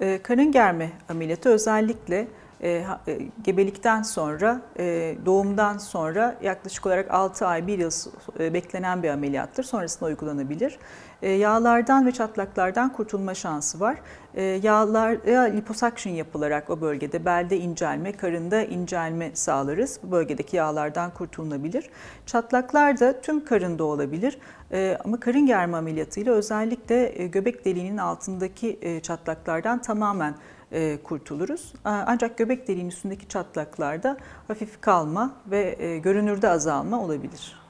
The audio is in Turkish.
E, ee, karın germe ameliyatı özellikle e, e, gebelikten sonra, e, doğumdan sonra yaklaşık olarak 6 ay, 1 yıl e, beklenen bir ameliyattır. Sonrasında uygulanabilir. E, yağlardan ve çatlaklardan kurtulma şansı var. E, yağlara liposuction yapılarak o bölgede belde incelme, karında incelme sağlarız. Bu bölgedeki yağlardan kurtulunabilir. Çatlaklar da tüm karında olabilir. Ee, ama karın germe ameliyatıyla özellikle e, göbek deliğinin altındaki e, çatlaklardan tamamen e, kurtuluruz. Ancak göbek deliğinin üstündeki çatlaklarda hafif kalma ve görünürde azalma olabilir.